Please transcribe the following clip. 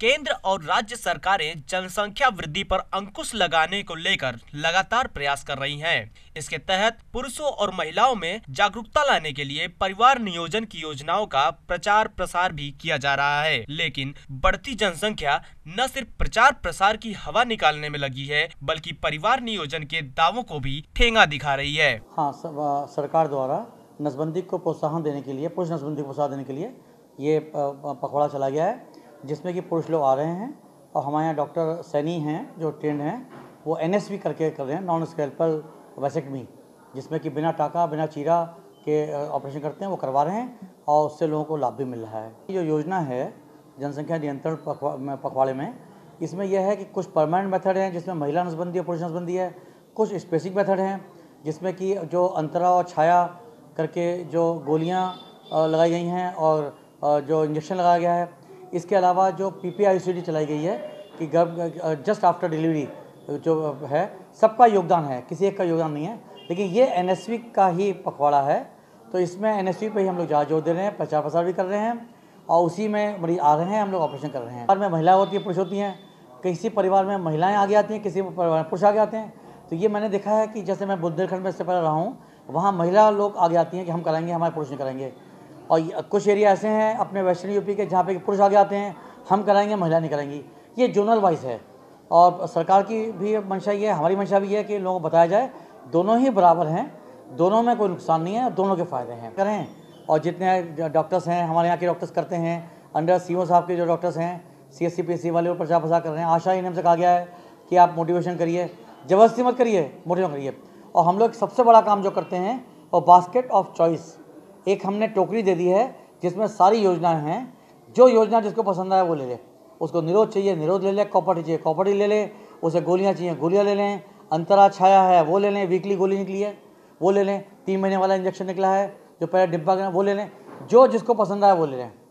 केंद्र और राज्य सरकारें जनसंख्या वृद्धि पर अंकुश लगाने को लेकर लगातार प्रयास कर रही हैं। इसके तहत पुरुषों और महिलाओं में जागरूकता लाने के लिए परिवार नियोजन की योजनाओं का प्रचार प्रसार भी किया जा रहा है लेकिन बढ़ती जनसंख्या न सिर्फ प्रचार प्रसार की हवा निकालने में लगी है बल्कि परिवार नियोजन के दावों को भी ठेंगा दिखा रही है हाँ सब, आ, सरकार द्वारा नसबंदी को प्रोत्साहन देने के लिए पुरुष नसबंदी को प्रोत्साहन देने के लिए ये पखवाड़ा चला गया है जिसमें कि पुरुष लोग आ रहे हैं और हमारे यहाँ डॉक्टर सैनी हैं जो ट्रेंड हैं वो एन करके कर रहे हैं नॉन स्केल्पल वैसेकमी जिसमें कि बिना टाका बिना चीरा के ऑपरेशन करते हैं वो करवा रहे हैं और उससे लोगों को लाभ भी मिल रहा है जो योजना है जनसंख्या नियंत्रण पखवा, पखवाड़े में इसमें यह है कि कुछ परमानेंट मेथड हैं जिसमें महिला नसबंदी और पुरुष नसबंदी है कुछ स्पेसिक मेथड हैं जिसमें कि जो अंतरा और छाया करके जो गोलियां लगाई गई हैं और जो इंजेक्शन लगाया गया है इसके अलावा जो पी पी आई चलाई गई है कि गर्भ जस्ट आफ्टर डिलीवरी जो है सबका योगदान है किसी एक का योगदान नहीं है लेकिन ये एन का ही पखवाड़ा है तो इसमें एन एस पर ही हम लोग जहाँ जोर दे रहे हैं प्रचार प्रसार भी कर रहे हैं और उसी में मरीज आ रहे हैं हम लोग ऑपरेशन कर रहे हैं परिवार में महिलाएं होती हैं पुरुष होती हैं किसी परिवार में महिलाएं आगे आती हैं किसी परिवार में पुरुष आगे आते हैं तो ये मैंने देखा है कि जैसे मैं बुद्धेखंड में से पहले रहा हूँ वहाँ महिला लोग आगे आती हैं कि हम कराएंगे हमारे पुरुष नहीं कराएंगे और कुछ एरिया ऐसे हैं अपने वेस्टर्न यूपी के जहाँ पे पुरुष आगे आते हैं हम कराएंगे महिला नहीं कराएंगी ये जोनल वाइज है और सरकार की भी मंशा ये है हमारी मंशा भी है कि लोगों को बताया जाए दोनों ही बराबर हैं दोनों में कोई नुकसान नहीं है दोनों के फ़ायदे हैं करें और जितने डॉक्टर्स हैं हमारे यहाँ के डॉक्टर्स करते हैं अंडर सी साहब के जो डॉक्टर्स हैं C S C P S C वाले वो प्रचार प्रसार कर रहे हैं आशा इन से कहा गया है कि आप मोटिवेशन करिए जबरदस्ती मत करिए मोटिवेशन करिए और हम लोग सबसे बड़ा काम जो करते हैं वो बास्केट ऑफ चॉइस एक हमने टोकरी दे दी है जिसमें सारी योजनाएं हैं जो योजना जिसको पसंद आए वो ले ले उसको निरोध चाहिए निरोध ले ले कॉपर्टी चाहिए कॉपर्टी ले ले उसे गोलियाँ चाहिए गोलियाँ ले लें अंतरा छाया है वो ले लें वीकली गोली निकली है वो ले लें तीन महीने वाला इंजेक्शन निकला है जो पहले डिब्बा वो ले लें जो जिसको पसंद आए वो ले लें